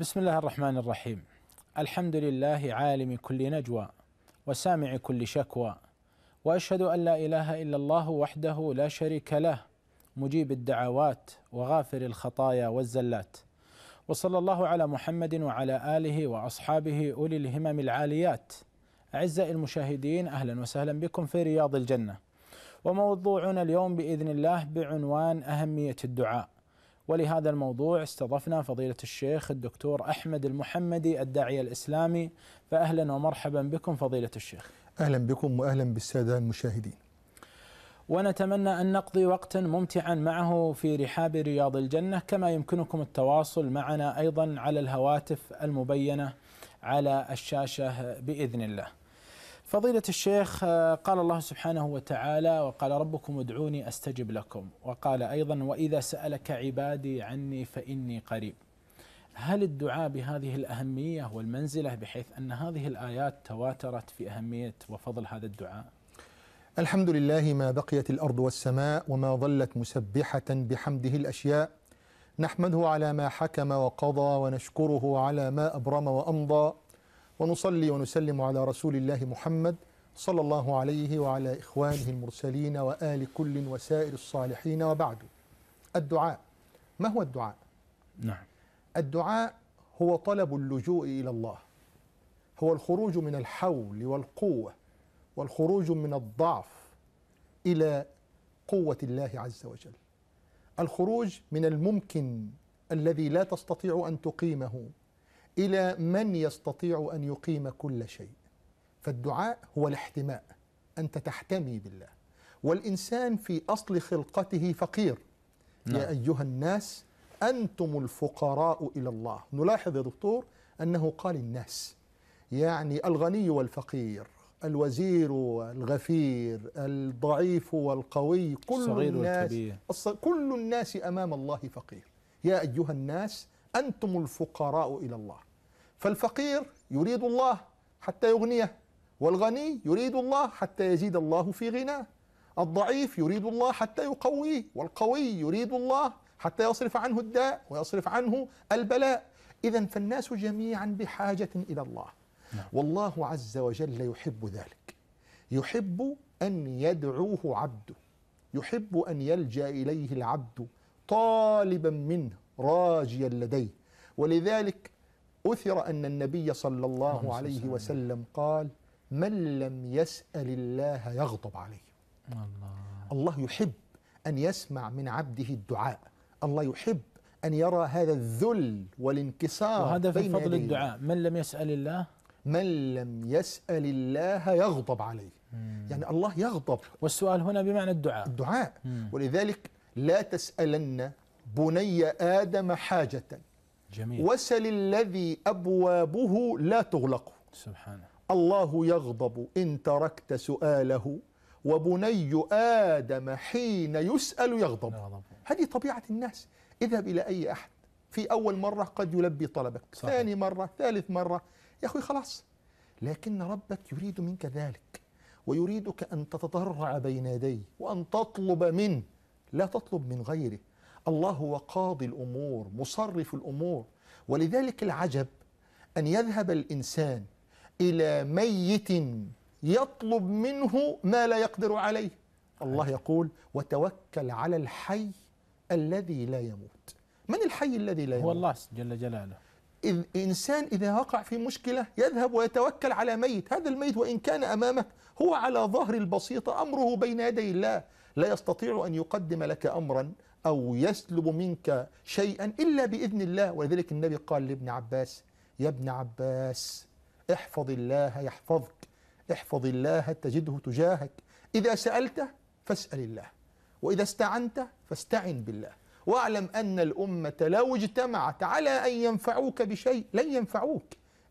بسم الله الرحمن الرحيم الحمد لله عالم كل نجوى وسامع كل شكوى واشهد ان لا اله الا الله وحده لا شريك له مجيب الدعوات وغافر الخطايا والزلات وصلى الله على محمد وعلى اله واصحابه اولي الهمم العاليات اعزائي المشاهدين اهلا وسهلا بكم في رياض الجنه وموضوعنا اليوم باذن الله بعنوان اهميه الدعاء ولهذا الموضوع استضفنا فضيلة الشيخ الدكتور أحمد المحمدي الداعية الإسلامي فأهلا ومرحبا بكم فضيلة الشيخ أهلا بكم وأهلا بالسادة المشاهدين ونتمنى أن نقضي وقتا ممتعا معه في رحاب رياض الجنة كما يمكنكم التواصل معنا أيضا على الهواتف المبينة على الشاشة بإذن الله فضيلة الشيخ آه، قال الله سبحانه وتعالى وقال ربكم ادعوني استجب لكم وقال ايضا واذا سالك عبادي عني فاني قريب. هل الدعاء بهذه الاهميه والمنزله بحيث ان هذه الايات تواترت في اهميه وفضل هذا الدعاء؟ الحمد لله ما بقيت الارض والسماء وما ظلت مسبحه بحمده الاشياء نحمده على ما حكم وقضى ونشكره على ما ابرم وامضى ونصلي ونسلم على رسول الله محمد صلى الله عليه وعلى إخوانه المرسلين وآل كل وسائر الصالحين وبعد الدعاء ما هو الدعاء؟ نعم الدعاء هو طلب اللجوء إلى الله هو الخروج من الحول والقوة والخروج من الضعف إلى قوة الله عز وجل الخروج من الممكن الذي لا تستطيع أن تقيمه إلى من يستطيع أن يقيم كل شيء فالدعاء هو الاحتماء أنت تحتمي بالله والإنسان في أصل خلقته فقير نعم. يا أيها الناس أنتم الفقراء إلى الله نلاحظ يا دكتور أنه قال الناس يعني الغني والفقير الوزير والغفير الضعيف والقوي كل الصغير الناس كل الناس أمام الله فقير يا أيها الناس أنتم الفقراء إلى الله فالفقير يريد الله حتى يغنيه والغني يريد الله حتى يزيد الله في غناه الضعيف يريد الله حتى يقويه والقوي يريد الله حتى يصرف عنه الداء ويصرف عنه البلاء اذا فالناس جميعا بحاجه الى الله نعم. والله عز وجل يحب ذلك يحب ان يدعوه عبده يحب ان يلجا اليه العبد طالبا منه راجيا لديه ولذلك أثر أن النبي صلى الله عليه وسلم قال من لم يسأل الله يغضب عليه الله, الله يحب أن يسمع من عبده الدعاء الله يحب أن يرى هذا الذل والانكسار وهذا في فضل الدعاء من لم يسأل الله من لم يسأل الله يغضب عليه مم. يعني الله يغضب والسؤال هنا بمعنى الدعاء الدعاء مم. ولذلك لا تسألن بني آدم حاجة جميل وسل الذي أبوابه لا تغلق سبحانه الله يغضب إن تركت سؤاله وبني آدم حين يسأل يغضب هذه طبيعة الناس اذهب إلى أي أحد في أول مرة قد يلبي طلبك صحيح. ثاني مرة ثالث مرة يا أخي خلاص لكن ربك يريد منك ذلك ويريدك أن تتضرع بين يديه وأن تطلب منه لا تطلب من غيره الله هو قاضي الامور مصرف الامور ولذلك العجب ان يذهب الانسان الى ميت يطلب منه ما لا يقدر عليه الله يقول وتوكل على الحي الذي لا يموت من الحي الذي لا يموت هو الله جل جلاله إذ إنسان إذا وقع في مشكلة يذهب ويتوكل على ميت هذا الميت وإن كان أمامك هو على ظهر البسيطة أمره بين يدي الله لا يستطيع أن يقدم لك أمرا أو يسلب منك شيئا إلا بإذن الله ولذلك النبي قال لابن عباس يا ابن عباس احفظ الله يحفظك احفظ الله تجده تجاهك إذا سألت فاسأل الله وإذا استعنت فاستعن بالله واعلم أن الأمة لو اجتمعت على أن ينفعوك بشيء لن ينفعوك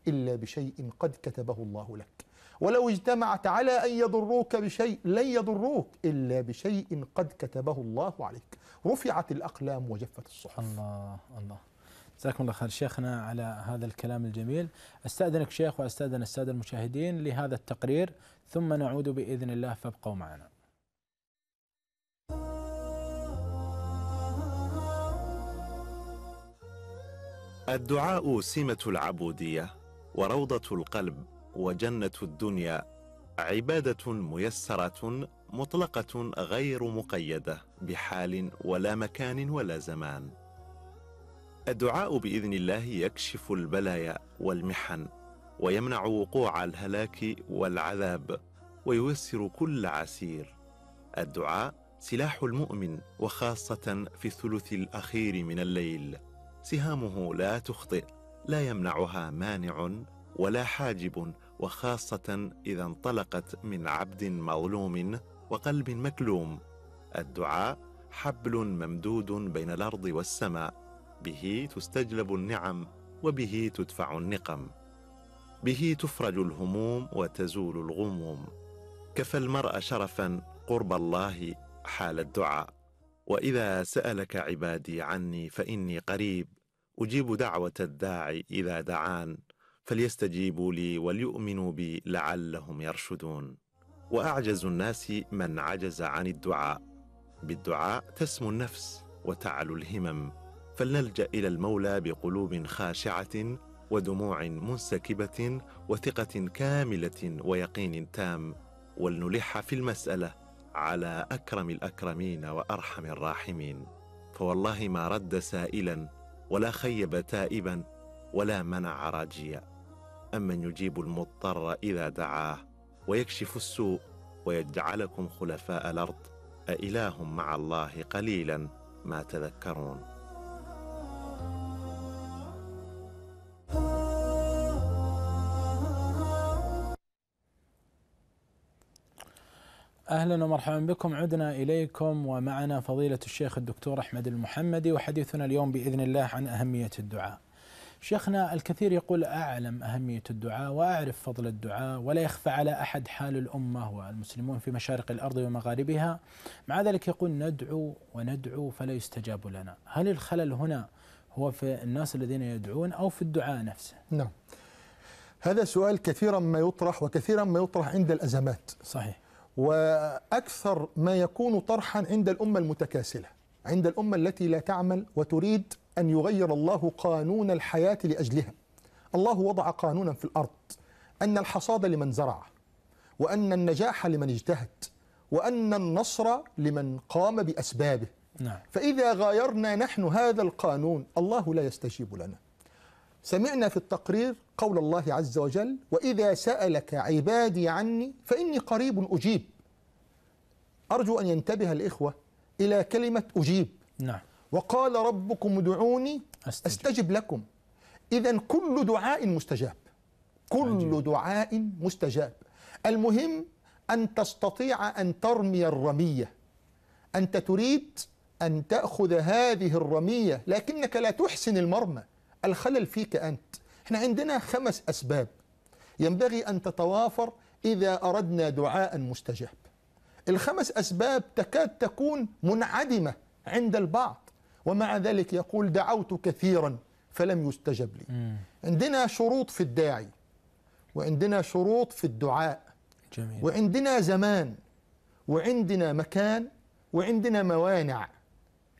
إلا بشيء قد كتبه الله لك ولو اجتمعت على أن يضروك بشيء لن يضروك إلا بشيء قد كتبه الله عليك رفعت الأقلام وجفت الصحف الله الله جزاكم الله خير شيخنا على هذا الكلام الجميل استأذنك شيخ وأستأذن السادة المشاهدين لهذا التقرير ثم نعود بإذن الله فابقوا معنا الدعاء سمة العبودية وروضة القلب وجنة الدنيا عبادة ميسرة مطلقة غير مقيدة بحال ولا مكان ولا زمان الدعاء بإذن الله يكشف البلايا والمحن ويمنع وقوع الهلاك والعذاب وييسر كل عسير الدعاء سلاح المؤمن وخاصة في الثلث الأخير من الليل سهامه لا تخطئ لا يمنعها مانع ولا حاجب وخاصه اذا انطلقت من عبد مظلوم وقلب مكلوم الدعاء حبل ممدود بين الارض والسماء به تستجلب النعم وبه تدفع النقم به تفرج الهموم وتزول الغموم كفى المرء شرفا قرب الله حال الدعاء واذا سالك عبادي عني فاني قريب اجيب دعوه الداعي اذا دعان فليستجيبوا لي وليؤمنوا بي لعلهم يرشدون واعجز الناس من عجز عن الدعاء بالدعاء تسمو النفس وتعلو الهمم فلنلجا الى المولى بقلوب خاشعه ودموع منسكبه وثقه كامله ويقين تام ولنلح في المساله على اكرم الاكرمين وارحم الراحمين فوالله ما رد سائلا ولا خيب تائبا ولا منع راجيا أمن يجيب المضطر إذا دعاه ويكشف السوء ويجعلكم خلفاء الأرض أإله مع الله قليلا ما تذكرون اهلا ومرحبا بكم عدنا اليكم ومعنا فضيله الشيخ الدكتور احمد المحمدي وحديثنا اليوم باذن الله عن اهميه الدعاء. شيخنا الكثير يقول أعلم أهمية الدعاء وأعرف فضل الدعاء ولا يخفى على أحد حال الأمة والمسلمون في مشارق الأرض ومغاربها مع ذلك يقول ندعو وندعو فلا يستجاب لنا هل الخلل هنا هو في الناس الذين يدعون أو في الدعاء نفسه نعم هذا سؤال كثيرا ما يطرح وكثيرا ما يطرح عند الأزمات صحيح وأكثر ما يكون طرحا عند الأمة المتكاسلة عند الأمة التي لا تعمل وتريد أن يغير الله قانون الحياة لأجلها الله وضع قانونا في الأرض أن الحصاد لمن زرع وأن النجاح لمن اجتهد وأن النصر لمن قام بأسبابه نعم. فإذا غيرنا نحن هذا القانون الله لا يستجيب لنا سمعنا في التقرير قول الله عز وجل وإذا سألك عبادي عني فإني قريب أجيب أرجو أن ينتبه الإخوة إلى كلمة أجيب نعم وقال ربكم ادعوني أستجب, أستجب لكم إذا كل دعاء مستجاب كل عجيب. دعاء مستجاب المهم أن تستطيع أن ترمي الرمية أنت تريد أن تأخذ هذه الرمية لكنك لا تحسن المرمى الخلل فيك أنت احنا عندنا خمس أسباب ينبغي أن تتوافر إذا أردنا دعاء مستجاب الخمس أسباب تكاد تكون منعدمة عند البعض ومع ذلك يقول دعوت كثيرا فلم يستجب لي مم. عندنا شروط في الداعي وعندنا شروط في الدعاء جميل. وعندنا زمان وعندنا مكان وعندنا موانع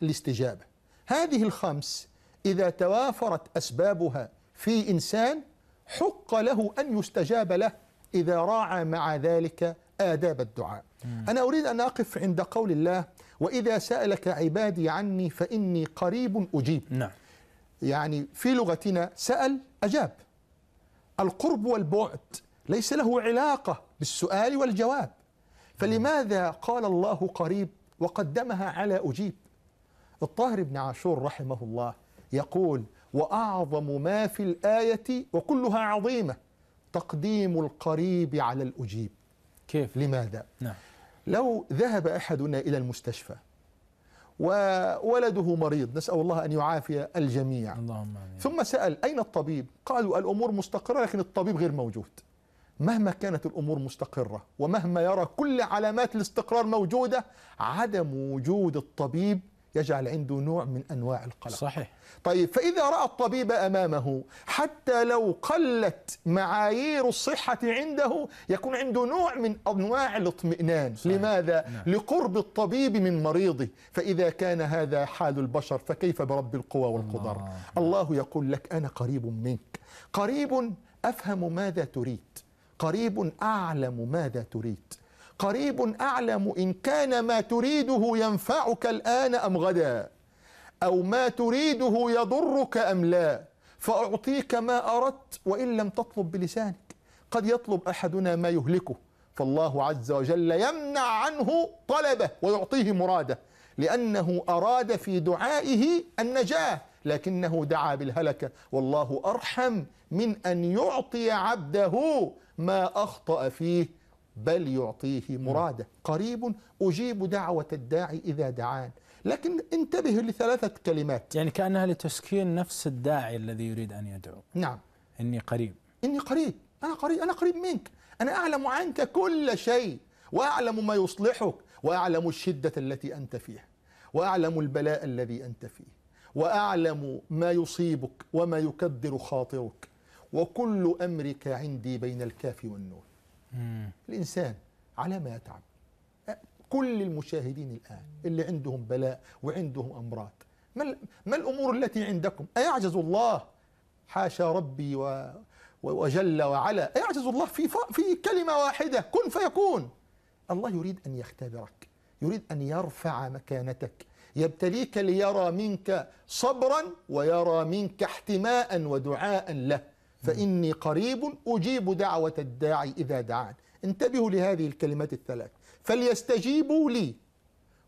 الاستجابة هذه الخمس إذا توافرت أسبابها في إنسان حق له أن يستجاب له إذا راعى مع ذلك آداب الدعاء مم. أنا أريد أن أقف عند قول الله وإذا سألك عبادي عني فإني قريب أجيب نعم يعني في لغتنا سأل أجاب القرب والبعد ليس له علاقة بالسؤال والجواب فلماذا قال الله قريب وقدمها على أجيب الطاهر بن عاشور رحمه الله يقول وأعظم ما في الآية وكلها عظيمة تقديم القريب على الأجيب كيف؟ لماذا؟ نعم لو ذهب احدنا الى المستشفى وولده مريض نسال الله ان يعافي الجميع اللهم ثم سال اين الطبيب قالوا الامور مستقره لكن الطبيب غير موجود مهما كانت الامور مستقره ومهما يرى كل علامات الاستقرار موجوده عدم وجود الطبيب يجعل عنده نوع من انواع القلق صحيح طيب فاذا راى الطبيب امامه حتى لو قلت معايير الصحه عنده يكون عنده نوع من انواع الاطمئنان صحيح. لماذا نعم. لقرب الطبيب من مريضه فاذا كان هذا حال البشر فكيف برب القوى والقدر الله, الله يقول لك انا قريب منك قريب افهم ماذا تريد قريب اعلم ماذا تريد قريب أعلم إن كان ما تريده ينفعك الآن أم غدا أو ما تريده يضرك أم لا فأعطيك ما أردت وإن لم تطلب بلسانك قد يطلب أحدنا ما يهلكه فالله عز وجل يمنع عنه طلبه ويعطيه مراده لأنه أراد في دعائه النجاة لكنه دعا بالهلكة والله أرحم من أن يعطي عبده ما أخطأ فيه بل يعطيه مراده قريب أجيب دعوة الداعي إذا دعان لكن انتبه لثلاثة كلمات يعني كأنها لتسكين نفس الداعي الذي يريد أن يدعو نعم إني قريب إني قريب أنا قريب أنا قريب منك أنا أعلم عنك كل شيء وأعلم ما يصلحك وأعلم الشدة التي أنت فيها وأعلم البلاء الذي أنت فيه وأعلم ما يصيبك وما يكدر خاطرك وكل أمرك عندي بين الكاف والنون مم. الإنسان على ما يتعب كل المشاهدين الآن اللي عندهم بلاء وعندهم أمراض ما, ما الأمور التي عندكم أيعجز الله حاشا ربي و وجل وعلا أيعجز الله في, في كلمة واحدة كن فيكون الله يريد أن يختبرك يريد أن يرفع مكانتك يبتليك ليرى منك صبرا ويرى منك احتماء ودعاء له فإني قريب أجيب دعوة الداعي إذا دعان انتبهوا لهذه الكلمات الثلاث فليستجيبوا لي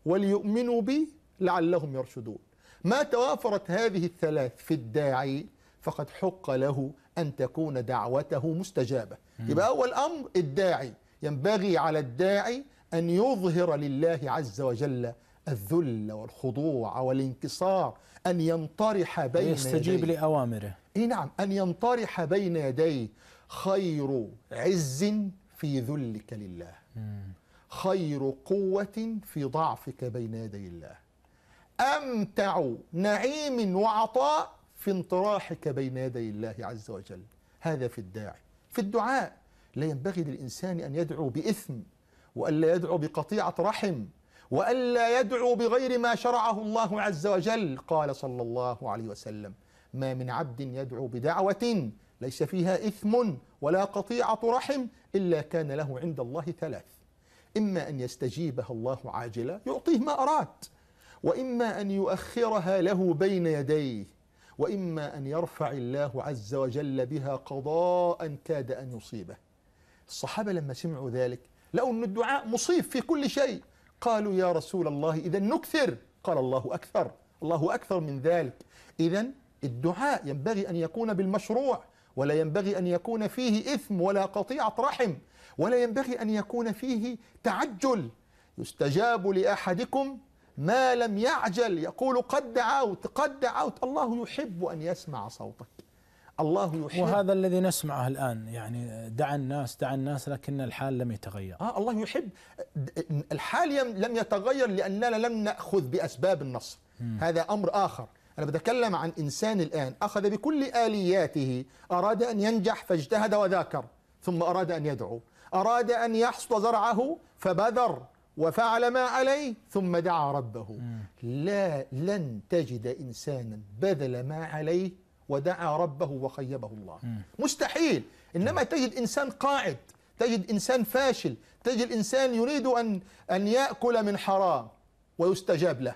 وليؤمنوا بي لعلهم يرشدون ما توافرت هذه الثلاث في الداعي فقد حق له أن تكون دعوته مستجابة يبقى أول أمر الداعي ينبغي على الداعي أن يظهر لله عز وجل الذل والخضوع والانكسار أن ينطرح بين يستجيب لأوامره اي نعم ان ينطرح بين يديه خير عز في ذلك لله خير قوه في ضعفك بين يدي الله امتع نعيم وعطاء في انطراحك بين يدي الله عز وجل هذا في الداعي في الدعاء لا ينبغي للانسان ان يدعو باثم والا يدعو بقطيعه رحم والا يدعو بغير ما شرعه الله عز وجل قال صلى الله عليه وسلم ما من عبد يدعو بدعوة ليس فيها إثم ولا قطيعة رحم إلا كان له عند الله ثلاث إما أن يستجيبها الله عاجلة يعطيه ما أراد وإما أن يؤخرها له بين يديه وإما أن يرفع الله عز وجل بها قضاء كاد أن يصيبه الصحابة لما سمعوا ذلك لقوا أن الدعاء مصيب في كل شيء قالوا يا رسول الله إذا نكثر قال الله أكثر الله أكثر من ذلك إذا الدعاء ينبغي أن يكون بالمشروع ولا ينبغي أن يكون فيه إثم ولا قطيعة رحم ولا ينبغي أن يكون فيه تعجل يستجاب لأحدكم ما لم يعجل يقول قد دعوت قد دعوت الله يحب أن يسمع صوتك الله يحب وهذا الذي نسمعه الآن يعني دعا الناس دعا الناس لكن الحال لم يتغير آه الله يحب الحال لم يتغير لأننا لم نأخذ بأسباب النصر م. هذا أمر آخر أنا بتكلم عن إنسان الآن أخذ بكل آلياته أراد أن ينجح فاجتهد وذاكر ثم أراد أن يدعو أراد أن يحصد زرعه فبذر وفعل ما عليه ثم دعا ربه لا لن تجد إنسانا بذل ما عليه ودعا ربه وخيبه الله مستحيل إنما تجد إنسان قاعد تجد إنسان فاشل تجد إنسان يريد أن, أن يأكل من حرام ويستجاب له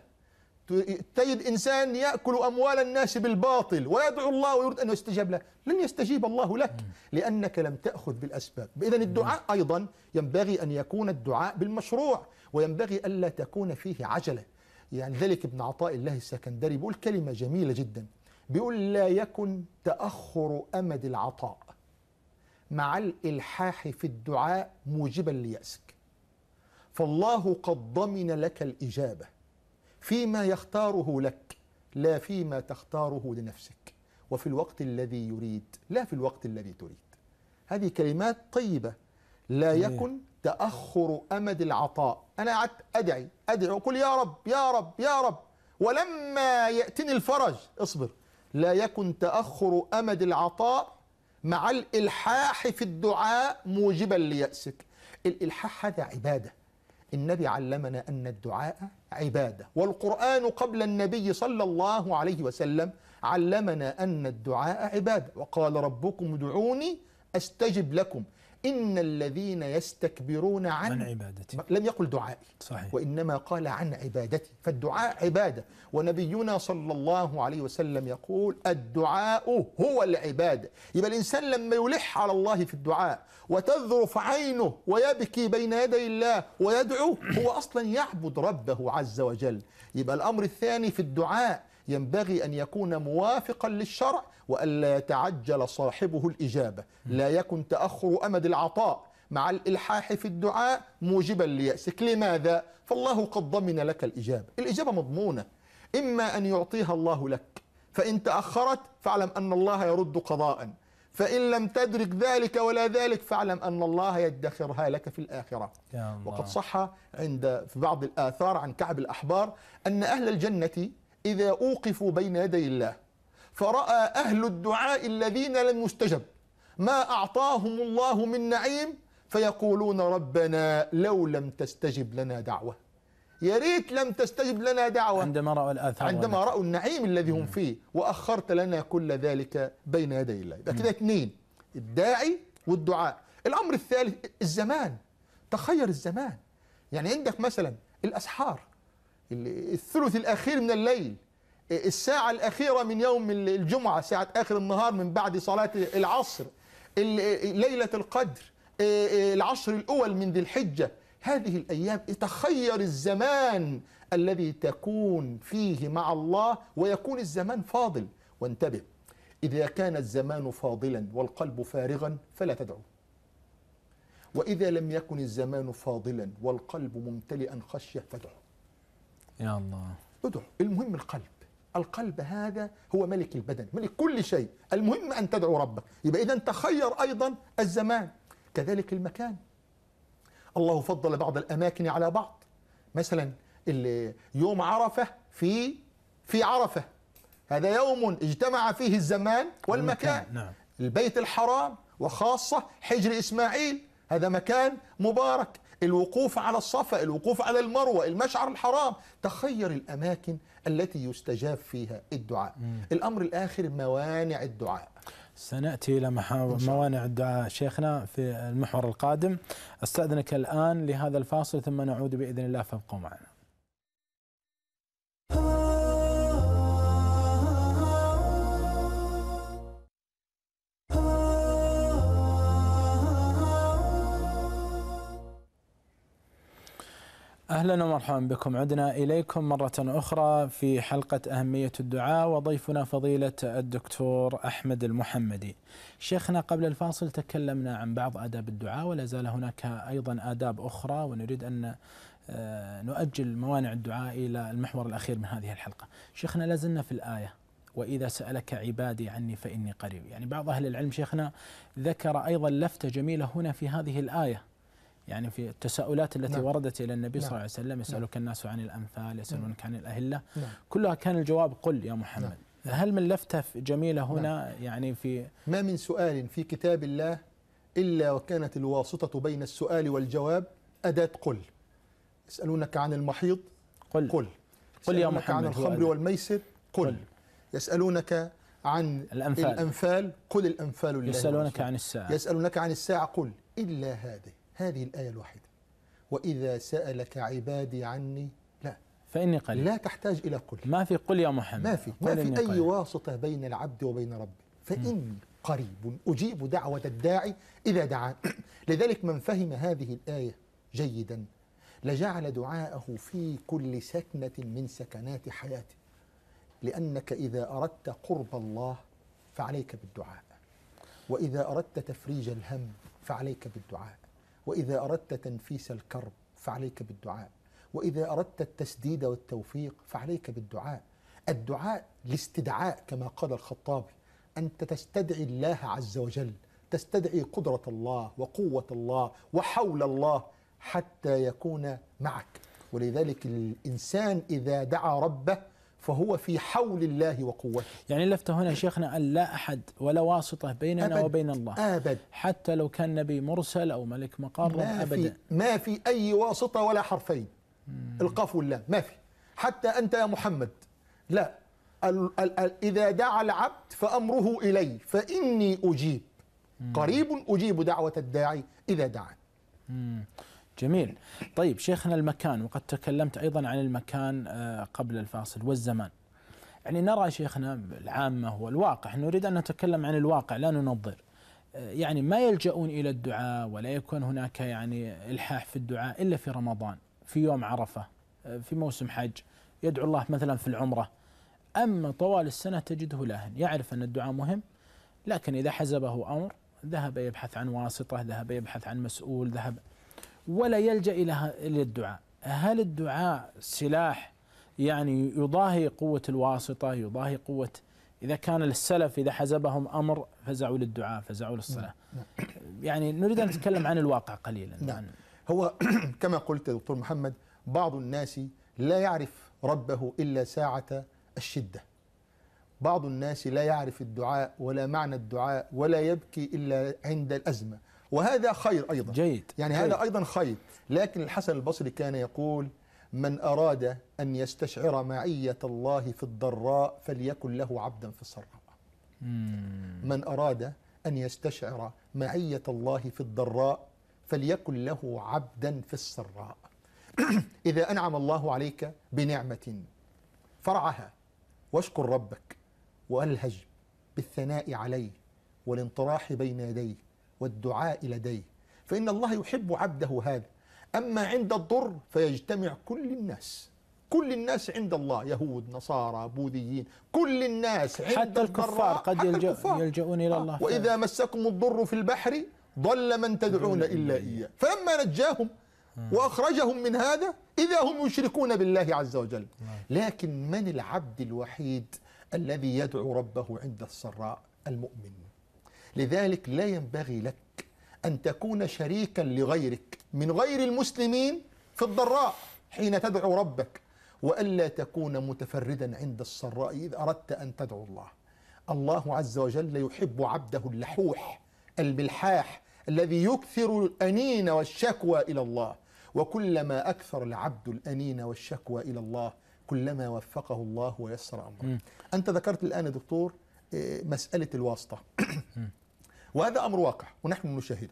تجد إنسان يأكل أموال الناس بالباطل ويدعو الله ويريد أن يستجاب له لن يستجيب الله لك لأنك لم تأخذ بالأسباب إذا الدعاء أيضا ينبغي أن يكون الدعاء بالمشروع وينبغي ألا تكون فيه عجلة يعني ذلك ابن عطاء الله السكندري بيقول كلمة جميلة جدا بيقول لا يكن تأخر أمد العطاء مع الإلحاح في الدعاء موجبا ليأسك فالله قد ضمن لك الإجابة فيما يختاره لك لا فيما تختاره لنفسك وفي الوقت الذي يريد لا في الوقت الذي تريد هذه كلمات طيبة لا إيه. يكن تأخر أمد العطاء أنا قعدت أدعي أدعي وأقول يا رب يا رب يا رب ولما يأتني الفرج اصبر لا يكن تأخر أمد العطاء مع الإلحاح في الدعاء موجبا ليأسك الإلحاح هذا عبادة النبي علمنا أن الدعاء عبادة والقرآن قبل النبي صلى الله عليه وسلم علمنا أن الدعاء عبادة وقال ربكم ادعوني أستجب لكم إن الذين يستكبرون عن, عن عبادتي لم يقل دعائي صحيح وإنما قال عن عبادتي فالدعاء عبادة ونبينا صلى الله عليه وسلم يقول الدعاء هو العبادة يبقى الإنسان لما يلح على الله في الدعاء وتذرف عينه ويبكي بين يدي الله ويدعو هو أصلا يعبد ربه عز وجل يبقى الأمر الثاني في الدعاء ينبغي أن يكون موافقا للشرع وألا يتعجل صاحبه الإجابة لا يكن تأخر أمد العطاء مع الإلحاح في الدعاء موجبا ليأسك لماذا؟ فالله قد ضمن لك الإجابة الإجابة مضمونة إما أن يعطيها الله لك فإن تأخرت فاعلم أن الله يرد قضاء فإن لم تدرك ذلك ولا ذلك فاعلم أن الله يدخرها لك في الآخرة وقد صح عند في بعض الآثار عن كعب الأحبار أن أهل الجنة إذا أوقفوا بين يدي الله فرأى أهل الدعاء الذين لم يستجب ما أعطاهم الله من نعيم فيقولون ربنا لو لم تستجب لنا دعوة يا ريت لم تستجب لنا دعوة عندما رأوا الآثار عندما رأوا النعيم الذي هم فيه وأخرت لنا كل ذلك بين يدي الله يبقى كده اثنين الداعي والدعاء الأمر الثالث الزمان تخير الزمان يعني عندك مثلا الأسحار الثلث الأخير من الليل الساعة الأخيرة من يوم الجمعة ساعة آخر النهار من بعد صلاة العصر ليلة القدر آه، العشر الأول من ذي الحجة هذه الأيام تخير الزمان الذي تكون فيه مع الله ويكون الزمان فاضل وانتبه إذا كان الزمان فاضلا والقلب فارغا فلا تدعو وإذا لم يكن الزمان فاضلا والقلب ممتلئا خشية فادعو يا الله ادعو المهم القلب القلب هذا هو ملك البدن ملك كل شيء المهم أن تدعو ربك يبقى إذا تخير أيضا الزمان كذلك المكان الله فضل بعض الأماكن على بعض مثلا يوم عرفة في في عرفة هذا يوم اجتمع فيه الزمان والمكان نعم. البيت الحرام وخاصة حجر إسماعيل هذا مكان مبارك الوقوف على الصفا الوقوف على المروة المشعر الحرام تخير الأماكن التي يستجاب فيها الدعاء م. الأمر الآخر موانع الدعاء سنأتي إلى موانع الدعاء شيخنا في المحور القادم أستأذنك الآن لهذا الفاصل ثم نعود بإذن الله فابقوا معنا اهلا ومرحبا بكم عدنا اليكم مره اخرى في حلقه اهميه الدعاء وضيفنا فضيله الدكتور احمد المحمدي. شيخنا قبل الفاصل تكلمنا عن بعض اداب الدعاء ولا زال هناك ايضا اداب اخرى ونريد ان آه، نؤجل موانع الدعاء الى المحور الاخير من هذه الحلقه. شيخنا لازلنا في الايه واذا سالك عبادي عني فاني قريب، يعني بعض اهل العلم شيخنا ذكر ايضا لفته جميله هنا في هذه الايه يعني في التساؤلات التي نعم. وردت الى النبي نعم. صلى الله نعم. عليه وسلم يسالك نعم. الناس عن الامثال يسالونك نعم. عن الاهله نعم. كلها كان الجواب قل يا محمد نعم. هل من لفته جميله نعم. هنا نعم. يعني في ما من سؤال في كتاب الله الا وكانت الواسطه بين السؤال والجواب اداه قل يسالونك عن المحيض قل قل قل يا محمد عن الخمر والميسر قل, قل. يسالونك عن الأنفال, الأنفال قل الأنفال لله يسألونك عن الساعة يسألونك عن الساعة قل إلا هذه هذه الآية الواحدة وإذا سألك عبادي عني لا فإني قريب لا تحتاج إلى قل ما في قل يا محمد ما في ما في أي واسطة بين العبد وبين ربه فإني قريب أجيب دعوة الداعي إذا دعا لذلك من فهم هذه الآية جيدا لجعل دعاءه في كل سكنة من سكنات حياته لأنك إذا أردت قرب الله فعليك بالدعاء وإذا أردت تفريج الهم فعليك بالدعاء واذا اردت تنفيس الكرب فعليك بالدعاء واذا اردت التسديد والتوفيق فعليك بالدعاء الدعاء الاستدعاء كما قال الخطابي انت تستدعي الله عز وجل تستدعي قدره الله وقوه الله وحول الله حتى يكون معك ولذلك الانسان اذا دعا ربه فهو في حول الله وقوته يعني لفت هنا شيخنا أن لا أحد ولا واسطة بيننا أبد وبين الله أبد حتى لو كان نبي مرسل أو ملك مقرب ما أبدا في ما في أي واسطة ولا حرفين القاف واللام ما في حتى أنت يا محمد لا ال ال ال إذا دعا العبد فأمره إلي فإني أجيب قريب أجيب دعوة الداعي إذا دعان جميل طيب شيخنا المكان وقد تكلمت أيضا عن المكان آه، قبل الفاصل والزمان يعني نرى شيخنا العامة والواقع نريد أن نتكلم عن الواقع لا ننظر آه، يعني ما يلجؤون إلى الدعاء ولا يكون هناك يعني إلحاح في الدعاء إلا في رمضان في يوم عرفة آه، في موسم حج يدعو الله مثلا في العمرة أما طوال السنة تجده لاهن يعرف أن الدعاء مهم لكن إذا حزبه أمر ذهب يبحث عن واسطة ذهب يبحث عن مسؤول ذهب ولا يلجأ إلى الدعاء هل الدعاء سلاح يعني يضاهي قوة الواسطة يضاهي قوة إذا كان السلف إذا حزبهم أمر فزعوا للدعاء فزعوا للصلاة يعني نريد أن نتكلم عن الواقع قليلا نعم. يعني هو كما قلت دكتور محمد بعض الناس لا يعرف ربه إلا ساعة الشدة بعض الناس لا يعرف الدعاء ولا معنى الدعاء ولا يبكي إلا عند الأزمة وهذا خير أيضا جيد يعني جيد. هذا أيضا خير لكن الحسن البصري كان يقول من أراد أن يستشعر معية الله في الضراء فليكن له عبدا في السراء من أراد أن يستشعر معية الله في الضراء فليكن له عبدا في السراء إذا أنعم الله عليك بنعمة فرعها واشكر ربك وألهج بالثناء عليه والانطراح بين يديه والدعاء لديه فإن الله يحب عبده هذا أما عند الضر فيجتمع كل الناس كل الناس عند الله يهود نصارى بوذيين كل الناس عند حتى الكفار قد يلجأ الكفار. يلجؤون إلى آه. الله وإذا مسكم الضر في البحر ضل من تدعون إلا إياه فلما نجاهم وأخرجهم من هذا إذا هم يشركون بالله عز وجل نعم. لكن من العبد الوحيد الذي يدعو ربه عند السراء المؤمن لذلك لا ينبغي لك أن تكون شريكا لغيرك من غير المسلمين في الضراء حين تدعو ربك وألا تكون متفردا عند السراء إذا أردت أن تدعو الله الله عز وجل يحب عبده اللحوح الملحاح الذي يكثر الأنين والشكوى إلى الله وكلما أكثر العبد الأنين والشكوى إلى الله كلما وفقه الله ويسر أمره أنت ذكرت الآن يا دكتور إيه، مسألة الواسطة وهذا أمر واقع ونحن نشاهده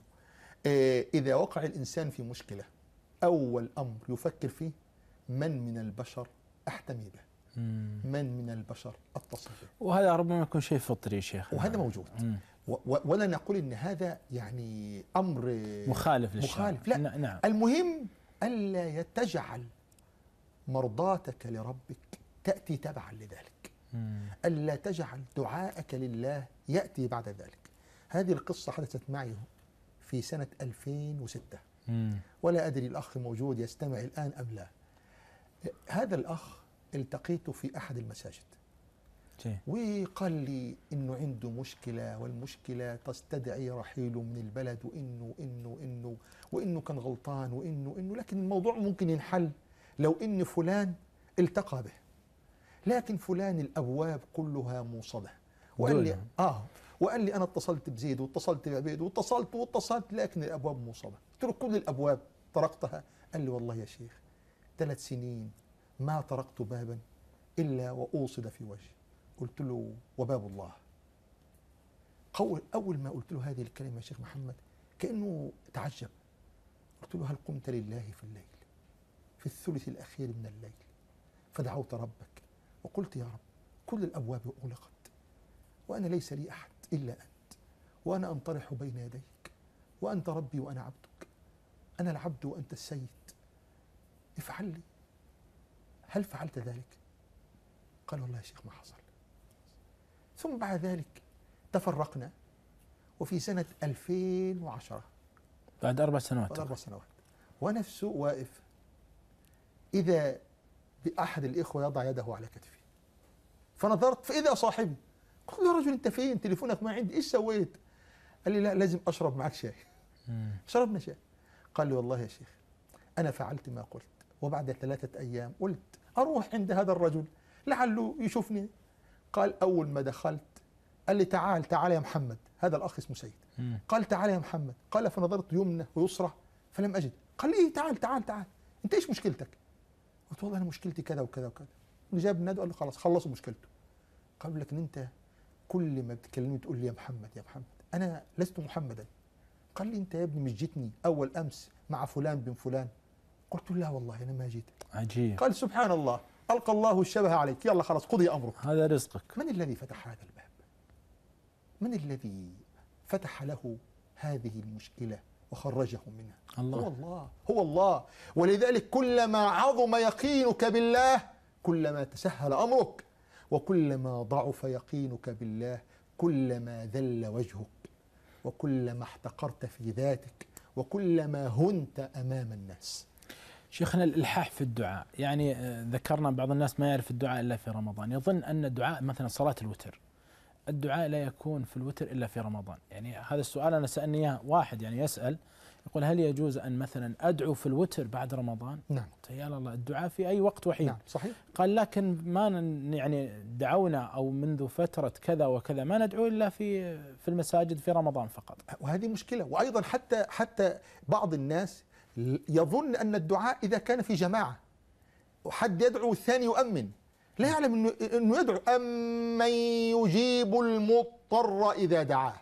آه، إذا وقع الإنسان في مشكلة أول أمر يفكر فيه من من البشر أحتمي به من من البشر اتصل به وهذا ربما يكون شيء فطري شيخ وهذا موجود ولا نقول ان هذا يعني امر مخالف للشيء مخالف لا نعم. المهم الا يتجعل مرضاتك لربك تاتي تبعا لذلك الا تجعل دعاءك لله ياتي بعد ذلك هذه القصة حدثت معي في سنة 2006 مم. ولا أدري الأخ موجود يستمع الآن أم لا هذا الأخ التقيته في أحد المساجد جي. وقال لي انه عنده مشكله والمشكله تستدعي رحيله من البلد وانه انه انه وانه كان غلطان وانه انه لكن الموضوع ممكن ينحل لو ان فلان التقى به لكن فلان الابواب كلها موصده وقال لي اه وقال لي انا اتصلت بزيد واتصلت بعبيد واتصلت واتصلت لكن الابواب موصله قلت له كل الابواب طرقتها قال لي والله يا شيخ ثلاث سنين ما طرقت بابا الا واوصد في وجهي قلت له وباب الله قول اول ما قلت له هذه الكلمه يا شيخ محمد كانه تعجب قلت له هل قمت لله في الليل في الثلث الاخير من الليل فدعوت ربك وقلت يا رب كل الابواب اغلقت وانا ليس لي احد إلا أنت وأنا أنطرح بين يديك وأنت ربي وأنا عبدك أنا العبد وأنت السيد افعل لي هل فعلت ذلك؟ قال والله يا شيخ ما حصل ثم بعد ذلك تفرقنا وفي سنة 2010 بعد أربع سنوات بعد أربع سنوات وأنا في السوق واقف إذا بأحد الإخوة يضع يده على كتفي فنظرت فإذا صاحبي قلت له يا رجل انت فين تليفونك ما عندي ايش سويت قال لي لا لازم اشرب معك شاي شربنا شاي قال لي والله يا شيخ انا فعلت ما قلت وبعد ثلاثه ايام قلت اروح عند هذا الرجل لعله يشوفني قال اول ما دخلت قال لي تعال تعال يا محمد هذا الاخ اسمه سيد قال تعال يا محمد قال فنظرت يمنى ويسرى فلم اجد قال لي إيه، تعال تعال تعال انت ايش مشكلتك قلت والله انا مشكلتي كذا وكذا وكذا جاب النادي قال له خلاص خلصوا مشكلته قال لك انت كل ما بتكلمني تقول لي يا محمد يا محمد انا لست محمدا قال لي انت يا ابني مش جيتني اول امس مع فلان بن فلان قلت له لا والله انا ما جيت عجيب قال سبحان الله القى الله الشبه عليك يلا خلاص قضي امرك هذا رزقك من الذي فتح هذا الباب من الذي فتح له هذه المشكله وخرجه منها الله هو الله هو الله ولذلك كلما عظم يقينك بالله كلما تسهل امرك وكلما ضعف يقينك بالله كلما ذل وجهك وكلما احتقرت في ذاتك وكلما هنت امام الناس شيخنا الالحاح في الدعاء يعني آه، ذكرنا بعض الناس ما يعرف الدعاء الا في رمضان يظن ان الدعاء مثلا صلاه الوتر الدعاء لا يكون في الوتر الا في رمضان يعني هذا السؤال انا سالني اياه واحد يعني يسال يقول هل يجوز أن مثلا أدعو في الوتر بعد رمضان نعم يا الله الدعاء في أي وقت وحيد نعم صحيح قال لكن ما يعني دعونا أو منذ فترة كذا وكذا ما ندعو إلا في في المساجد في رمضان فقط وهذه مشكلة وأيضا حتى حتى بعض الناس يظن أن الدعاء إذا كان في جماعة وحد يدعو والثاني يؤمن لا يعلم أنه, إنه يدعو أمن يجيب المضطر إذا دعاه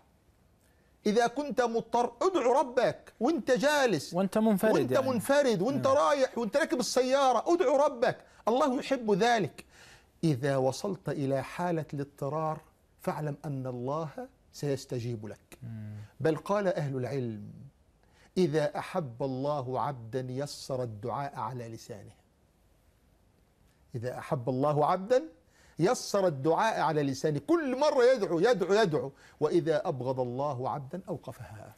إذا كنت مضطر ادعو ربك وأنت جالس وأنت منفرد وأنت يعني. منفرد وأنت نعم. رايح وأنت راكب السيارة ادعو ربك الله يحب ذلك إذا وصلت إلى حالة الاضطرار فاعلم أن الله سيستجيب لك بل قال أهل العلم إذا أحب الله عبدا يسر الدعاء على لسانه إذا أحب الله عبدا يسر الدعاء على لسانه كل مرة يدعو يدعو يدعو وإذا أبغض الله عبدا أوقفها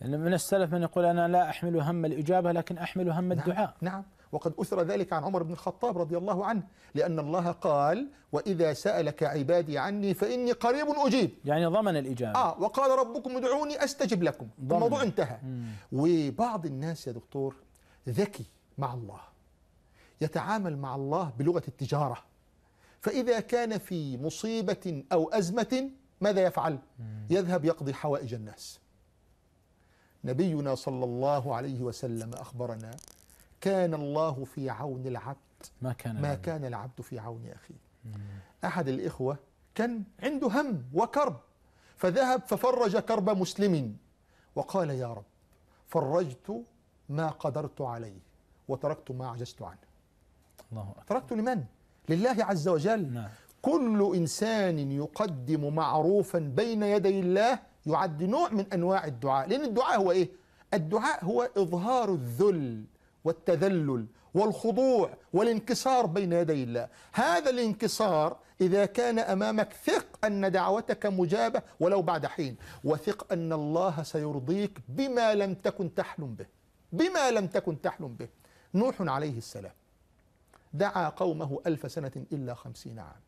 يعني من السلف من يقول أنا لا أحمل هم الإجابة لكن أحمل هم نعم، الدعاء نعم, نعم وقد أثر ذلك عن عمر بن الخطاب رضي الله عنه لأن الله قال وإذا سألك عبادي عني فإني قريب أجيب يعني ضمن الإجابة آه وقال ربكم ادعوني أستجب لكم ضمن. الموضوع انتهى مم. وبعض الناس يا دكتور ذكي مع الله يتعامل مع الله بلغة التجارة فإذا كان في مصيبة أو أزمة ماذا يفعل يذهب يقضي حوائج الناس نبينا صلى الله عليه وسلم أخبرنا كان الله في عون العبد ما كان, ما كان العبد في عون أخيه أحد الإخوة كان عنده هم وكرب فذهب ففرج كرب مسلم وقال يا رب فرجت ما قدرت عليه وتركت ما عجزت عنه الله أكبر. تركت لمن؟ لله عز وجل نعم. كل إنسان يقدم معروفا بين يدي الله يعد نوع من أنواع الدعاء لأن الدعاء هو إيه؟ الدعاء هو إظهار الذل والتذلل والخضوع والانكسار بين يدي الله هذا الانكسار إذا كان أمامك ثق أن دعوتك مجابة ولو بعد حين وثق أن الله سيرضيك بما لم تكن تحلم به بما لم تكن تحلم به نوح عليه السلام دعا قومه ألف سنة إلا خمسين عام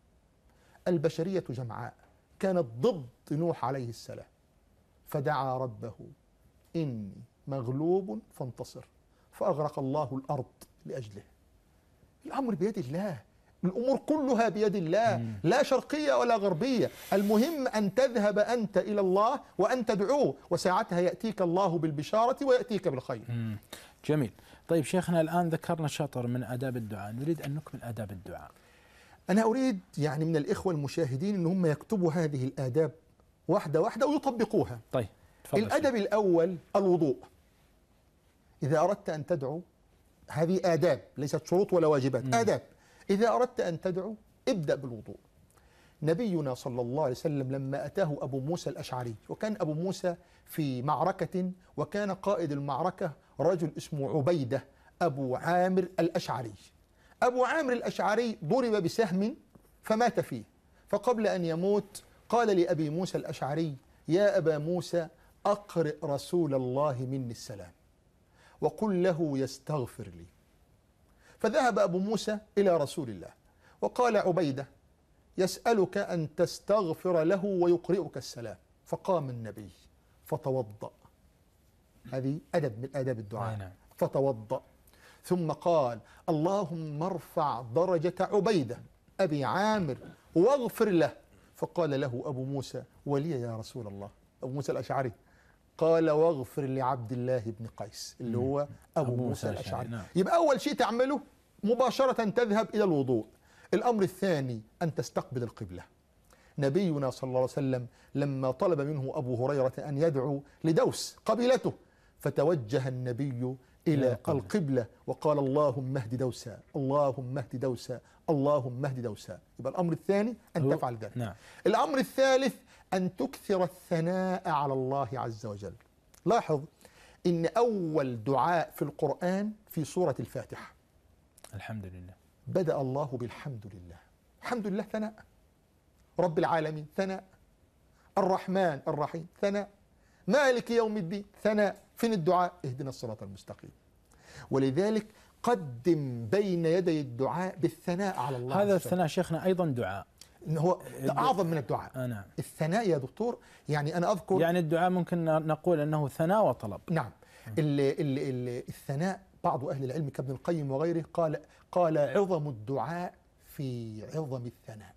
البشرية جمعاء كانت ضد نوح عليه السلام فدعا ربه إني مغلوب فانتصر فأغرق الله الأرض لأجله الأمر بيد الله الأمور كلها بيد الله لا شرقية ولا غربية المهم أن تذهب أنت إلى الله وأن تدعوه وساعتها يأتيك الله بالبشارة ويأتيك بالخير جميل طيب شيخنا الآن ذكرنا شطر من آداب الدعاء نريد أن نكمل آداب الدعاء أنا أريد يعني من الإخوة المشاهدين أن هم يكتبوا هذه الآداب واحدة واحدة ويطبقوها طيب الأدب شيء. الأول الوضوء إذا أردت أن تدعو هذه آداب ليست شروط ولا واجبات مم. آداب إذا أردت أن تدعو ابدأ بالوضوء نبينا صلى الله عليه وسلم لما أتاه أبو موسى الأشعري وكان أبو موسى في معركة وكان قائد المعركة رجل اسمه عبيدة أبو عامر الأشعري أبو عامر الأشعري ضرب بسهم فمات فيه فقبل أن يموت قال لأبي موسى الأشعري يا أبا موسى أقرئ رسول الله مني السلام وقل له يستغفر لي فذهب أبو موسى إلى رسول الله وقال عبيدة يسألك أن تستغفر له ويقرئك السلام فقام النبي فتوضأ هذه أدب من آداب الدعاء نعم. فتوضأ ثم قال اللهم ارفع درجة عبيدة أبي عامر واغفر له فقال له أبو موسى ولي يا رسول الله أبو موسى الأشعري قال واغفر لعبد الله بن قيس اللي هو أبو, أبو موسى الأشعري نعم. يبقى أول شيء تعمله مباشرة تذهب إلى الوضوء الأمر الثاني أن تستقبل القبلة نبينا صلى الله عليه وسلم لما طلب منه أبو هريرة أن يدعو لدوس قبيلته فتوجه النبي إلى القبلة وقال اللهم اهد دوسا اللهم اهد دوسا اللهم اهد دوسا يبقى الأمر الثاني أن تفعل ذلك نعم. الأمر الثالث أن تكثر الثناء على الله عز وجل لاحظ إن أول دعاء في القرآن في سورة الفاتحة الحمد لله بدأ الله بالحمد لله الحمد لله ثناء رب العالمين ثناء الرحمن الرحيم ثناء مالك يوم الدين ثناء فين الدعاء اهدنا الصراط المستقيم ولذلك قدم بين يدي الدعاء بالثناء على الله هذا الثناء شيخنا أيضا دعاء هو أعظم من الدعاء آه، نعم الثناء يا دكتور يعني أنا أذكر يعني الدعاء ممكن نقول أنه ثناء وطلب نعم آه. ال ال ال الثناء بعض أهل العلم كابن القيم وغيره قال قال عظم الدعاء في عظم الثناء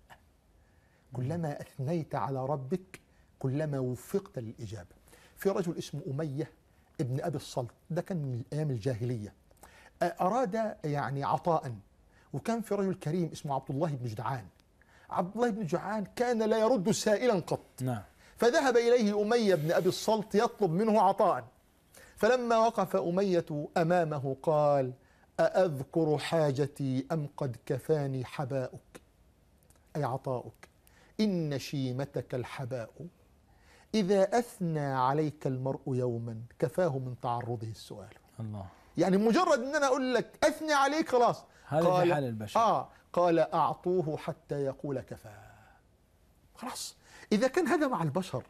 كلما أثنيت على ربك كلما وفقت للإجابة في رجل اسمه أمية ابن أبي الصلت ده كان من أيام الجاهلية أراد يعني عطاء وكان في رجل كريم اسمه عبد الله بن جدعان عبد الله بن جدعان كان لا يرد سائلا قط نعم فذهب إليه أمية بن أبي الصلت يطلب منه عطاء فلما وقف أمية أمامه قال أأذكر حاجتي أم قد كفاني حباؤك أي عطاؤك إن شيمتك الحباء إذا أثنى عليك المرء يوما كفاه من تعرضه السؤال الله يعني مجرد أن أنا أقول لك أثنى عليك خلاص هذا قال حال البشر آه قال أعطوه حتى يقول كفاه خلاص إذا كان هذا مع البشر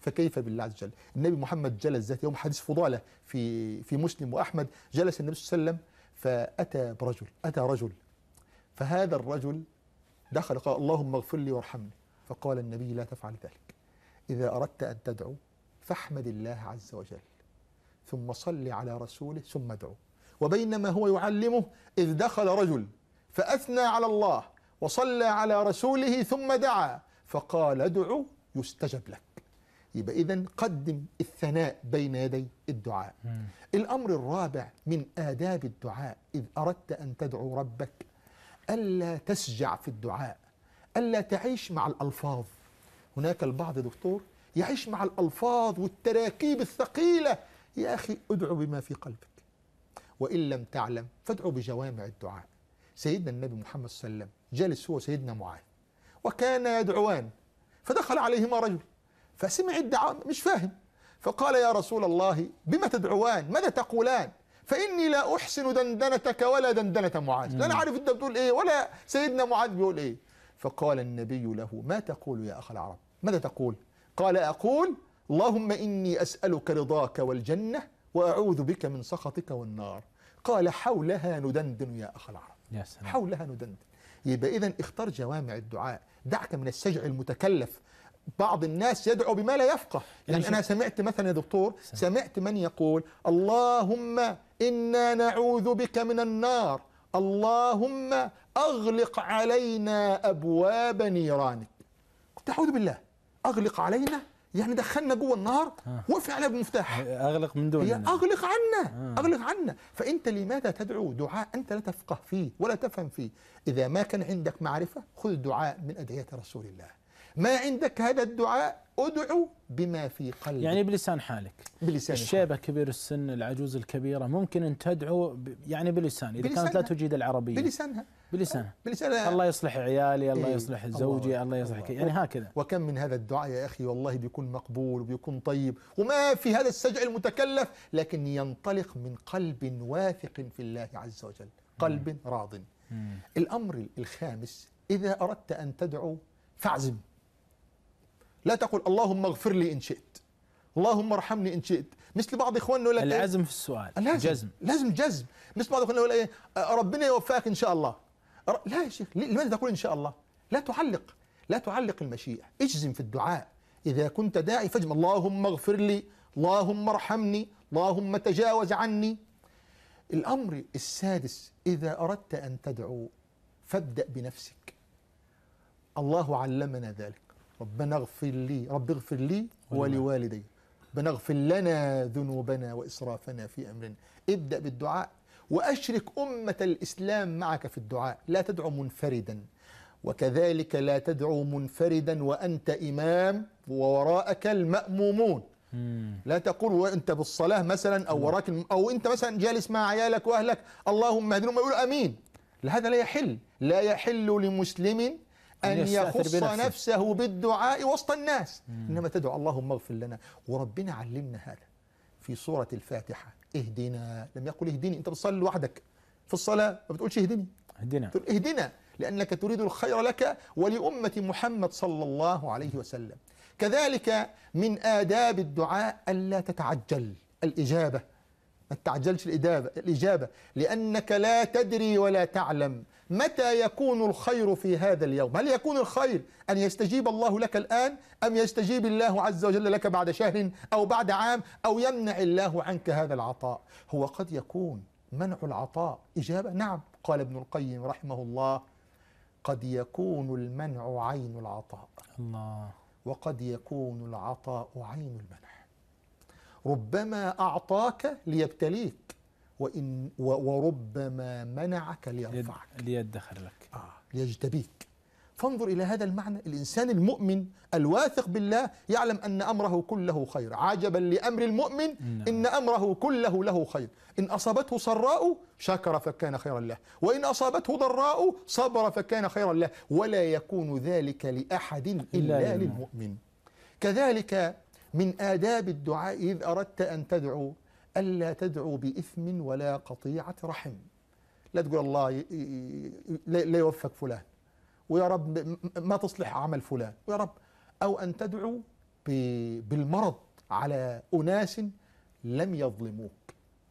فكيف بالله عز وجل النبي محمد جلس ذات يوم حديث فضالة في, في مسلم وأحمد جلس النبي صلى الله عليه وسلم فأتى برجل أتى رجل فهذا الرجل دخل قال اللهم اغفر لي وارحمني فقال النبي لا تفعل ذلك إذا أردت أن تدعو فاحمد الله عز وجل ثم صل على رسوله ثم ادعو وبينما هو يعلمه إذ دخل رجل فأثنى على الله وصلى على رسوله ثم دعا فقال ادعو يستجب لك يبقى إذا قدم الثناء بين يدي الدعاء الأمر الرابع من آداب الدعاء إذ أردت أن تدعو ربك ألا تسجع في الدعاء ألا تعيش مع الألفاظ هناك البعض دكتور يعيش مع الألفاظ والتراكيب الثقيلة يا أخي ادعو بما في قلبك وإن لم تعلم فادعو بجوامع الدعاء سيدنا النبي محمد صلى الله عليه وسلم جالس هو سيدنا معاذ وكان يدعوان فدخل عليهما رجل فسمع الدعاء مش فاهم فقال يا رسول الله بما تدعوان ماذا تقولان فإني لا أحسن دندنتك ولا دندنة معاذ لا أنا عارف أنت بتقول إيه ولا سيدنا معاذ بيقول إيه فقال النبي له ما تقول يا أخ العرب ماذا تقول قال أقول اللهم إني أسألك رضاك والجنة وأعوذ بك من سخطك والنار قال حولها ندندن يا أخ العرب يا سلام. حولها ندندن يبقى إذا اختار جوامع الدعاء دعك من السجع المتكلف بعض الناس يدعو بما لا يفقه يعني أنا سمعت مثلا يا دكتور سمعت من يقول اللهم إنا نعوذ بك من النار اللهم أغلق علينا أبواب نيرانك قلت أعوذ بالله أغلق علينا يعني دخلنا جوه النار آه. واقفي عليها بمفتاح أه، اغلق من دون اغلق عنا آه. اغلق عنا فانت لماذا تدعو دعاء انت لا تفقه فيه ولا تفهم فيه اذا ما كان عندك معرفه خذ دعاء من ادعيه رسول الله ما عندك هذا الدعاء ادعو بما في قلبك يعني بلسان حالك بلسان الشيبه حالك. كبير السن العجوز الكبيره ممكن ان تدعو يعني بلسان اذا بلسانها. كانت لا تجيد العربيه بلسانها بلسانها بلسانها الله يصلح عيالي الله إيه يصلح زوجي الله, الله يصلح يعني هكذا وكم من هذا الدعاء يا اخي والله بيكون مقبول وبيكون طيب وما في هذا السجع المتكلف لكن ينطلق من قلب واثق في الله عز وجل قلب راض الامر الخامس اذا اردت ان تدعو فاعزم لا تقل اللهم اغفر لي إن شئت اللهم ارحمني إن شئت مثل بعض إخواننا يقول لك إيه؟ العزم في السؤال لازم جزم لازم جزم مثل بعض إخواننا يقول إيه ربنا يوفقك إن شاء الله لا يا شيخ لماذا تقول إن شاء الله لا تعلق لا تعلق المشيئة اجزم في الدعاء إذا كنت داعي فاجمع اللهم اغفر لي اللهم ارحمني اللهم تجاوز عني الأمر السادس إذا أردت أن تدعو فابدأ بنفسك الله علمنا ذلك ربنا اغفر لي رب اغفر لي ولوالدي ربنا اغفر لنا ذنوبنا وإسرافنا في أمرنا ابدأ بالدعاء وأشرك أمة الإسلام معك في الدعاء لا تدعو منفردا وكذلك لا تدعو منفردا وأنت إمام ووراءك المأمومون لا تقول وانت بالصلاه مثلا او وراك او انت مثلا جالس مع عيالك واهلك اللهم اهدهم يقول امين هذا لا يحل لا يحل لمسلم أن يعني يخص بنفسه. نفسه بالدعاء وسط الناس مم. إنما تدعو اللهم اغفر لنا وربنا علمنا هذا في سورة الفاتحة اهدنا لم يقل اهدني أنت بتصلي لوحدك في الصلاة ما بتقولش اهدني اهدنا تقول اهدنا لأنك تريد الخير لك ولأمة محمد صلى الله عليه وسلم كذلك من آداب الدعاء ألا تتعجل الإجابة ما تعجلش الإجابة, الإجابة لأنك لا تدري ولا تعلم متى يكون الخير في هذا اليوم هل يكون الخير أن يستجيب الله لك الآن أم يستجيب الله عز وجل لك بعد شهر أو بعد عام أو يمنع الله عنك هذا العطاء هو قد يكون منع العطاء إجابة نعم قال ابن القيم رحمه الله قد يكون المنع عين العطاء الله وقد يكون العطاء عين المنع ربما أعطاك ليبتليك وإن وربما منعك ليرفعك ليدخر لك آه ليجتبيك فانظر إلى هذا المعنى الإنسان المؤمن الواثق بالله يعلم أن أمره كله خير عجبا لأمر المؤمن نعم. إن أمره كله له خير إن أصابته سراء شكر فكان خيرا له وإن أصابته ضراء صبر فكان خيرا له ولا يكون ذلك لأحد إلا, إلا للمؤمن كذلك من آداب الدعاء إذ أردت أن تدعو ألا تدعو بإثم ولا قطيعة رحم لا تقول الله لا يوفق فلان ويا رب ما تصلح عمل فلان ويا رب أو أن تدعو بالمرض على أناس لم يظلموك